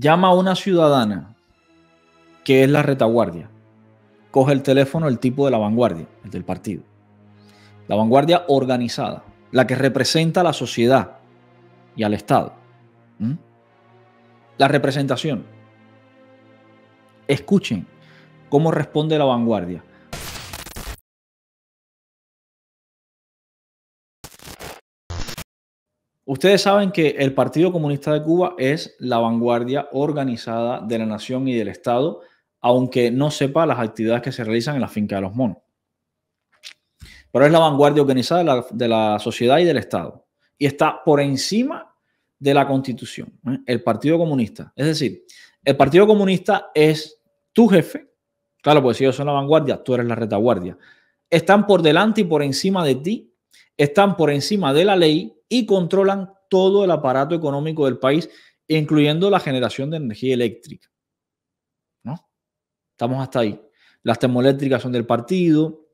Llama a una ciudadana, que es la retaguardia. Coge el teléfono el tipo de la vanguardia, el del partido. La vanguardia organizada, la que representa a la sociedad y al Estado. La representación. Escuchen cómo responde la vanguardia. Ustedes saben que el Partido Comunista de Cuba es la vanguardia organizada de la nación y del Estado, aunque no sepa las actividades que se realizan en la finca de los monos. Pero es la vanguardia organizada de la, sociedad y del Estado. Y está por encima de la Constitución, ¿eh? el Partido Comunista. Es decir, el Partido Comunista es tu jefe. Claro, pues si ellos son la vanguardia, tú eres la retaguardia. Están por delante y por encima de ti están por encima de la ley y controlan todo el aparato económico del país, incluyendo la generación de energía eléctrica. ¿No? Estamos hasta ahí. Las termoeléctricas son del partido,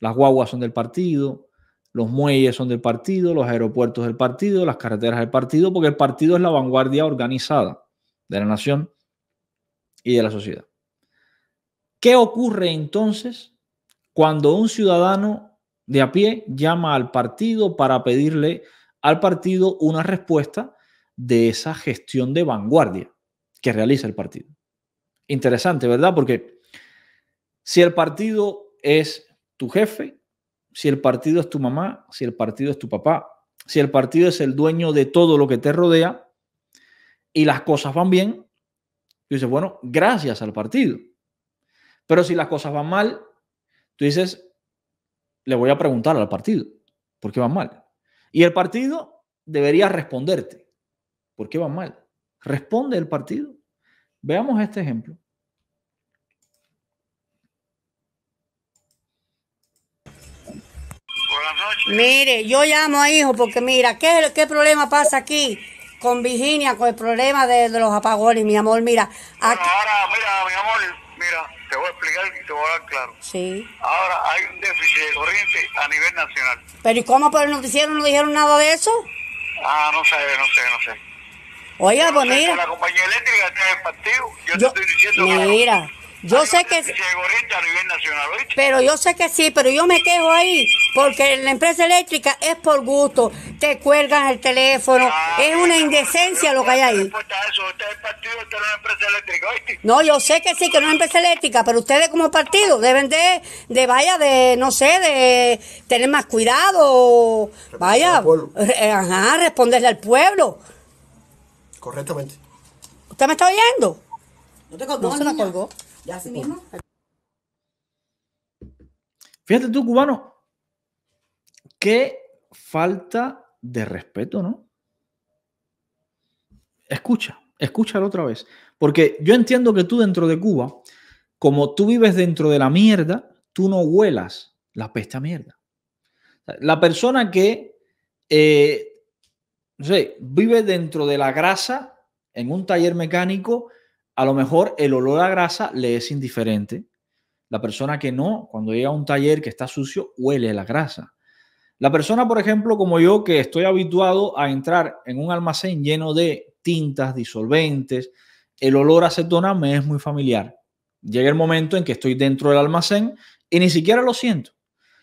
las guaguas son del partido, los muelles son del partido, los aeropuertos del partido, las carreteras del partido, porque el partido es la vanguardia organizada de la nación y de la sociedad. ¿Qué ocurre entonces cuando un ciudadano de a pie llama al partido para pedirle al partido una respuesta de esa gestión de vanguardia que realiza el partido. Interesante, ¿verdad? Porque si el partido es tu jefe, si el partido es tu mamá, si el partido es tu papá, si el partido es el dueño de todo lo que te rodea y las cosas van bien, tú dices, bueno, gracias al partido. Pero si las cosas van mal, tú dices, le voy a preguntar al partido, ¿por qué van mal? Y el partido debería responderte, ¿por qué van mal? Responde el partido. Veamos este ejemplo. Mire, yo llamo a hijo porque mira, ¿qué, qué problema pasa aquí? con Virginia, con el problema de, los apagones, mi amor, mira. ahora, mira, mi amor, mira, voy a explicar y te voy a dar claro. Sí. Ahora hay un déficit de corriente a nivel nacional. Pero ¿y cómo por el noticiero no dijeron nada de eso? Ah, no sé, no sé, no sé. Oiga, pues mira. La compañía eléctrica está en partido. Yo, te estoy diciendo que. Mira. Yo sé que... Pero yo sé que sí, pero yo me quejo ahí, porque la empresa eléctrica es por gusto, te cuelgan el teléfono, ah, es una indecencia lo que hay ahí. No, yo sé que sí, que no es empresa eléctrica, pero ustedes como partido deben de, de vaya, de, no sé, de tener más cuidado, vaya, ajá, responderle al pueblo. Correctamente. ¿Usted me está oyendo? No colgó. Y así mismo. Fíjate tú, cubano, qué falta de respeto, ¿no? Escucha, escucha otra vez. Porque yo entiendo que tú dentro de Cuba, como tú vives dentro de la mierda, tú no huelas la pesta mierda. La persona que, eh, no sé, vive dentro de la grasa en un taller mecánico a lo mejor el olor a grasa le es indiferente. La persona que no, cuando llega a un taller que está sucio, huele la grasa. La persona, por ejemplo, como yo, que estoy habituado a entrar en un almacén lleno de tintas, disolventes, el olor a acetona me es muy familiar. Llega el momento en que estoy dentro del almacén y ni siquiera lo siento.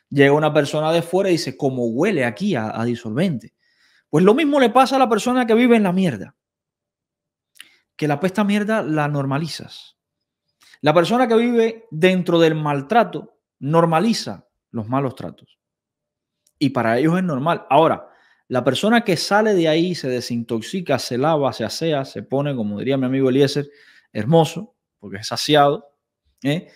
Llega una persona de fuera y dice, ¿cómo huele aquí a, a disolvente? Pues lo mismo le pasa a la persona que vive en la mierda que la pesta mierda la normalizas. La persona que vive dentro del maltrato normaliza los malos tratos. Y para ellos es normal. Ahora, la persona que sale de ahí, se desintoxica, se lava, se asea, se pone, como diría mi amigo Eliezer, hermoso, porque es saciado. ¿eh?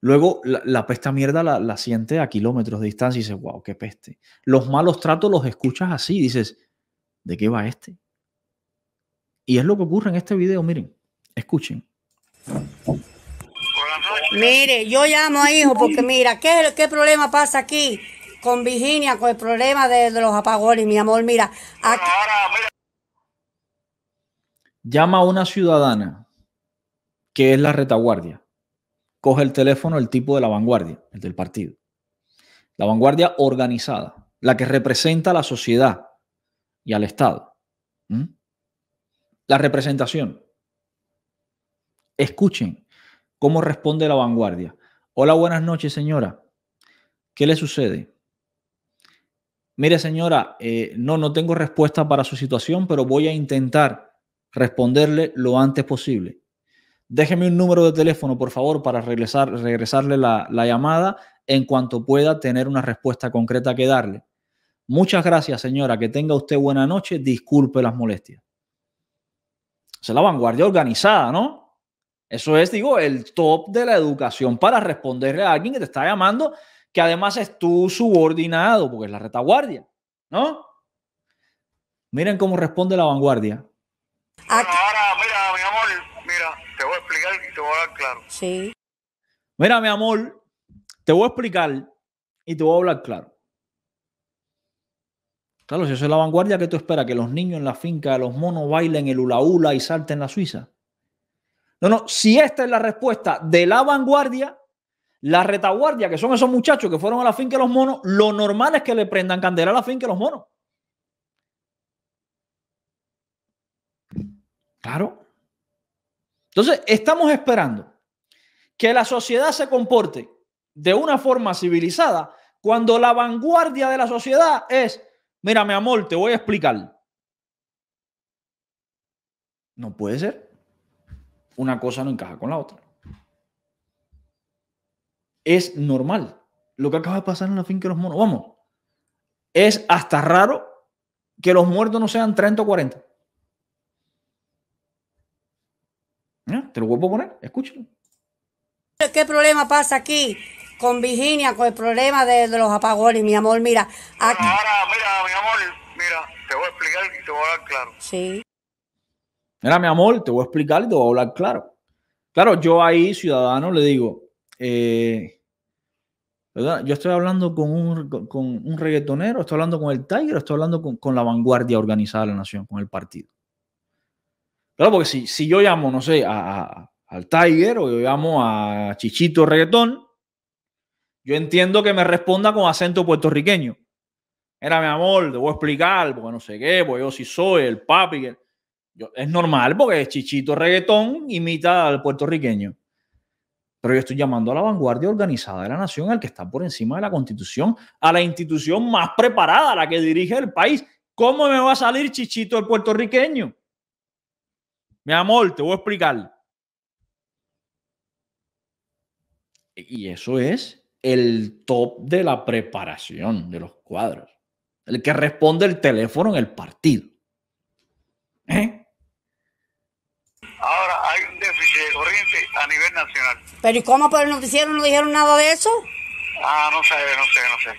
Luego la, pesta mierda la, la, siente a kilómetros de distancia y dice wow, qué peste. Los malos tratos los escuchas así, dices, ¿de qué va este? Y es lo que ocurre en este video, miren, escuchen. Mire, yo llamo a hijo porque mira, ¿qué, qué problema pasa aquí con Virginia, con el problema de, los apagones, mi amor? Mira, llama a una ciudadana que es la retaguardia. Coge el teléfono el tipo de la vanguardia, el del partido. La vanguardia organizada, la que representa a la sociedad y al Estado. La representación. Escuchen cómo responde la vanguardia. Hola, buenas noches, señora. ¿Qué le sucede? Mire, señora, eh, no, no tengo respuesta para su situación, pero voy a intentar responderle lo antes posible. Déjeme un número de teléfono, por favor, para regresar, regresarle la llamada en cuanto pueda tener una respuesta concreta que darle. Muchas gracias, señora. Que tenga usted buena noche. Disculpe las molestias es la vanguardia organizada, ¿no? Eso es, digo, el top de la educación para responderle a alguien que te está llamando, que además es tu subordinado, porque es la retaguardia, ¿no? Miren cómo responde la vanguardia. Bueno, Ahora, mira, mi amor, mira, te voy a explicar y te voy a hablar claro. Sí. Mira, mi amor, te voy a explicar y te voy a hablar claro. Claro, si eso es la vanguardia, que tú esperas? ¿Que los niños en la finca de los monos bailen el hula hula y salten la Suiza? No, no, si esta es la respuesta de la vanguardia, la retaguardia, que son esos muchachos que fueron a la finca de los monos, lo normal es que le prendan candela a la finca de los monos. Claro. Entonces, estamos esperando que la sociedad se comporte de una forma civilizada cuando la vanguardia de la sociedad es Mira, mi amor, te voy a explicar. No puede ser. Una cosa no encaja con la otra. Es normal lo que acaba de pasar en la finca de los monos. Vamos, es hasta raro que los muertos no sean 30 o 40. ¿Eh? Te lo vuelvo a poner, escúchalo. ¿Qué problema pasa aquí? con Virginia con el problema de, los apagones, mi amor. Mira, ahora, mira, mi amor, mira, te voy a explicar y te voy a hablar claro. Sí. Mira, mi amor, te voy a explicar y te voy a hablar claro. Claro, yo ahí, ciudadano, le digo, eh, yo estoy hablando con un, reggaetonero, estoy hablando con el Tiger, estoy hablando con, la vanguardia organizada de la nación, con el partido. Claro, porque si, yo llamo, no sé, al Tiger o yo llamo a Chichito Reggaetón, yo entiendo que me responda con acento puertorriqueño. Era mi amor, a explicar, porque no sé qué, porque yo sí soy el papi. es normal, porque Chichito Reggaetón imita al puertorriqueño. Pero yo estoy llamando a la vanguardia organizada de la nación, al que está por encima de la constitución, a la institución más preparada, a la que dirige el país. ¿Cómo me va a salir Chichito el puertorriqueño? Mi amor, te voy a explicar. E, y eso es el top de la preparación de los cuadros. El que responde el teléfono en el partido. ¿Eh? Ahora hay un déficit corriente a nivel nacional. Pero ¿y cómo por el noticiero no dijeron nada de eso? Ah, no sé, no sé, no sé.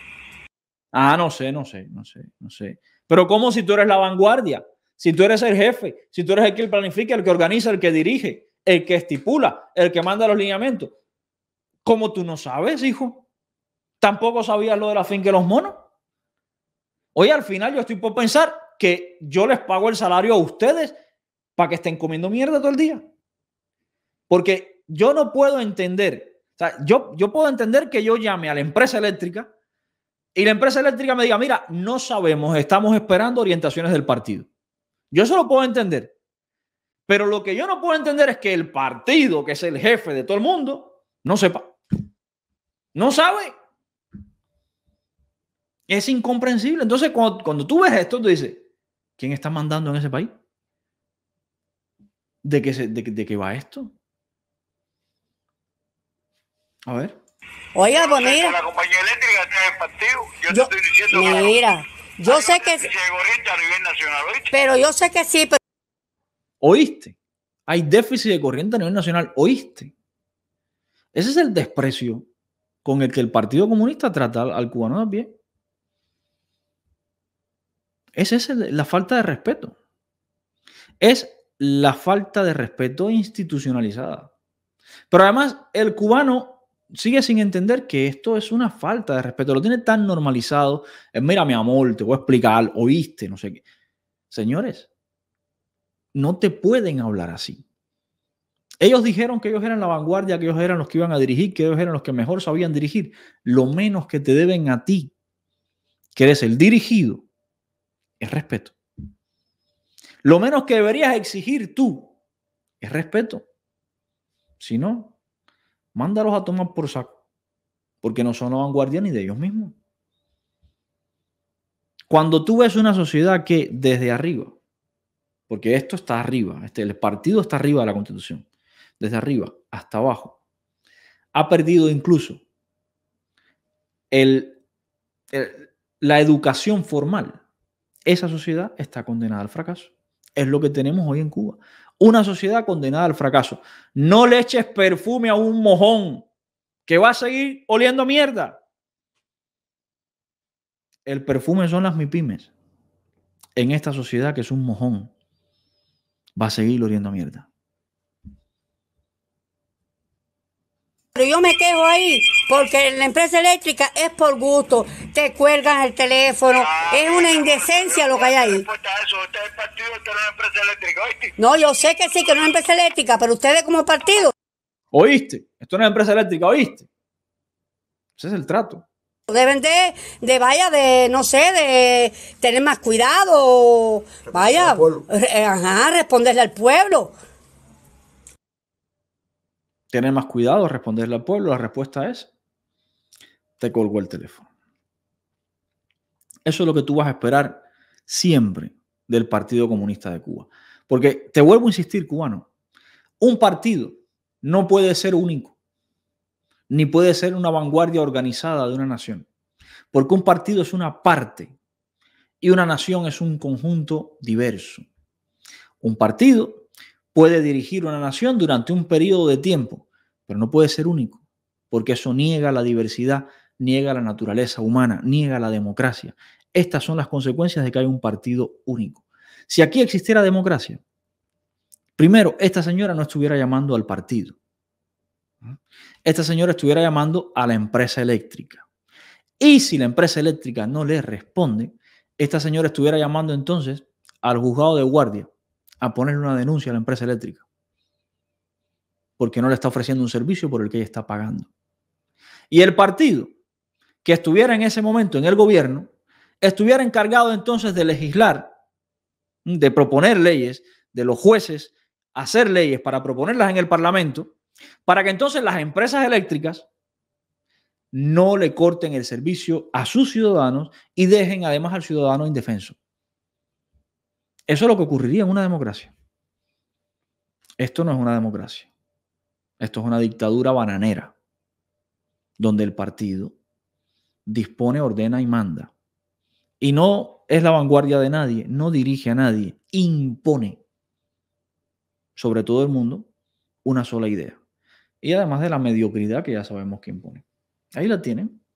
Ah, no sé, no sé, no sé, no sé. Pero ¿cómo si tú eres la vanguardia? Si tú eres el jefe, si tú eres el que planifica, el que organiza, el que dirige, el que estipula, el que manda los lineamientos. Como tú no sabes, hijo. Tampoco sabías lo de la finca de los monos. Hoy al final yo estoy por pensar que yo les pago el salario a ustedes para que estén comiendo mierda todo el día. Porque yo no puedo entender, o sea, yo, yo puedo entender que yo llame a la empresa eléctrica y la empresa eléctrica me diga, mira, no sabemos, estamos esperando orientaciones del partido. Yo eso lo puedo entender. Pero lo que yo no puedo entender es que el partido, que es el jefe de todo el mundo, no sepa. No sabe. Es incomprensible. Entonces, cuando, cuando, tú ves esto, tú dices, ¿quién está mandando en ese país? ¿De qué, de, de qué va esto? A ver. Oiga, pues La compañía eléctrica está en el partido. Yo, te estoy diciendo. Mira, que yo sé que. Corriente a nivel nacional, ¿oíste? Pero yo sé que sí, pero. ¿Oíste? Hay déficit de corriente a nivel nacional, ¿oíste? Ese es el desprecio con el que el Partido Comunista trata al, cubano de pie. Es la falta de respeto. Es la falta de respeto institucionalizada. Pero además, el cubano sigue sin entender que esto es una falta de respeto. Lo tiene tan normalizado. Eh, mira, mi amor, te voy a explicar, oíste, no sé qué. Señores, no te pueden hablar así. Ellos dijeron que ellos eran la vanguardia, que ellos eran los que iban a dirigir, que ellos eran los que mejor sabían dirigir. Lo menos que te deben a ti, que eres el dirigido, es respeto. Lo menos que deberías exigir tú es respeto. Si no, mándalos a tomar por saco, porque no son la vanguardia ni de ellos mismos. Cuando tú ves una sociedad que desde arriba, porque esto está arriba, este, el partido está arriba de la constitución, desde arriba hasta abajo, ha perdido incluso la educación formal. Esa sociedad está condenada al fracaso. Es lo que tenemos hoy en Cuba. Una sociedad condenada al fracaso. No le eches perfume a un mojón que va a seguir oliendo mierda. El perfume son las mipymes. En esta sociedad que es un mojón, va a seguir oliendo mierda. me quejo ahí, porque la empresa eléctrica es por gusto, te cuelgan el teléfono, es una indecencia lo que hay ahí. no, yo sé que sí, que no es empresa eléctrica, pero ustedes como partido. ¿Oíste? Esto no es empresa eléctrica, ¿oíste? Ese es el trato. Deben de, de vaya, de, no sé, de tener más cuidado, vaya, ajá, responderle al pueblo tener más cuidado, responderle al pueblo, la respuesta es, te colgó el teléfono. Eso es lo que tú vas a esperar siempre del Partido Comunista de Cuba. Porque te vuelvo a insistir, cubano, un partido no puede ser único, ni puede ser una vanguardia organizada de una nación, porque un partido es una parte y una nación es un conjunto diverso. Un partido puede dirigir una nación durante un periodo de tiempo, pero no puede ser único, porque eso niega la diversidad, niega la naturaleza humana, niega la democracia. Estas son las consecuencias de que hay un partido único. Si aquí existiera democracia, primero, esta señora no estuviera llamando al partido. Esta señora estuviera llamando a la empresa eléctrica. Y si la empresa eléctrica no le responde, esta señora estuviera llamando entonces al juzgado de guardia a ponerle una denuncia a la empresa eléctrica porque no le está ofreciendo un servicio por el que ella está pagando. Y el partido que estuviera en ese momento en el gobierno, estuviera encargado entonces de legislar, de proponer leyes, de los jueces, hacer leyes para proponerlas en el Parlamento, para que entonces las empresas eléctricas no le corten el servicio a sus ciudadanos y dejen además al ciudadano indefenso. Eso es lo que ocurriría en una democracia. Esto no es una democracia. Esto es una dictadura bananera, donde el partido dispone, ordena y manda. Y no es la vanguardia de nadie, no dirige a nadie, impone sobre todo el mundo una sola idea. Y además de la mediocridad que ya sabemos que impone. Ahí la tienen.